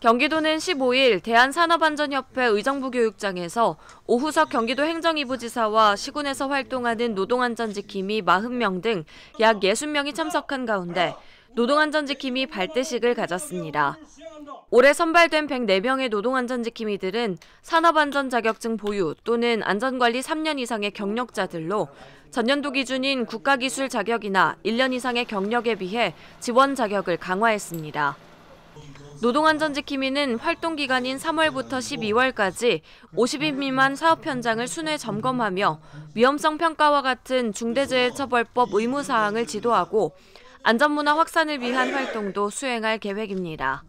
경기도는 15일 대한산업안전협회 의정부 교육장에서 오후석 경기도 행정이부지사와 시군에서 활동하는 노동안전지킴이 40명 등 약 60명이 참석한 가운데 노동안전지킴이 발대식을 가졌습니다. 올해 선발된 104명의 노동안전지킴이들은 산업안전 자격증 보유 또는 안전관리 3년 이상의 경력자들로 전년도 기준인 국가기술 자격이나 1년 이상의 경력에 비해 지원 자격을 강화했습니다. 노동안전지킴이는 활동 기간인 3월부터 12월까지 50인 미만 사업 현장을 순회 점검하며 위험성 평가와 같은 중대재해처벌법 의무 사항을 지도하고 안전문화 확산을 위한 활동도 수행할 계획입니다.